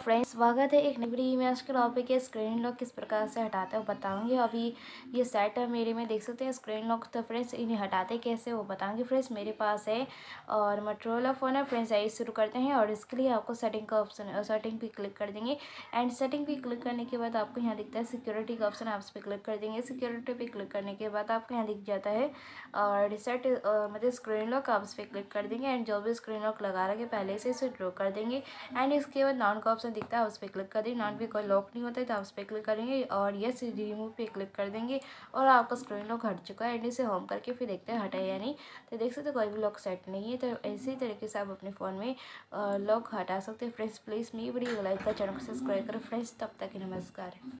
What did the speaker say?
friends स्वागत है एक नई में आज के टॉपिक है स्क्रीन लॉक किस प्रकार से हटाते हैं वो बताऊंगी अभी ये सेट है मेरे में देख सकते हैं स्क्रीन लॉक तो फ्रेंड्स इन्हें हटाते कैसे वो बताऊंगी फ्रेंड्स मेरे पास है और मटरोला फ़ोन है फ्रेंड्स आइए शुरू करते हैं और इसके लिए आपको सेटिंग का ऑप्शन सेटिंग पर क्लिक कर देंगे एंड सेटिंग पर क्लिक करने के बाद आपको यहाँ दिखता है सिक्योरिटी का ऑप्शन आप उस पर क्लिक कर देंगे सिक्योरिटी पर क्लिक करने के बाद आपको यहाँ दिख जाता है और सेट मतलब स्क्रीन लॉक आप उस पर क्लिक कर देंगे एंड जो भी स्क्रीन लॉक लगा रखे पहले से इसे ड्रॉ कर देंगे एंड इसके बाद नॉन कॉप ऑप्शन दिखता है उस पर क्लिक कर दें नॉट भी कोई लॉक नहीं होता है तो आप उस पर क्लिक करेंगे और यस रिमूव पे क्लिक कर देंगे और आपका स्क्रीन लॉक हट चुका है एंड इसे होम करके फिर देखते हैं हटा या नहीं तो देख सकते कोई भी लॉक सेट नहीं है तो इसी तरीके से आप अपने फ़ोन में लॉक हटा सकते हैं फ्रेंड्स प्लीज़ मेरी वीडियो लाइक का चैनल को सब्सक्राइब करें फ्रेंड्स तब तक नमस्कार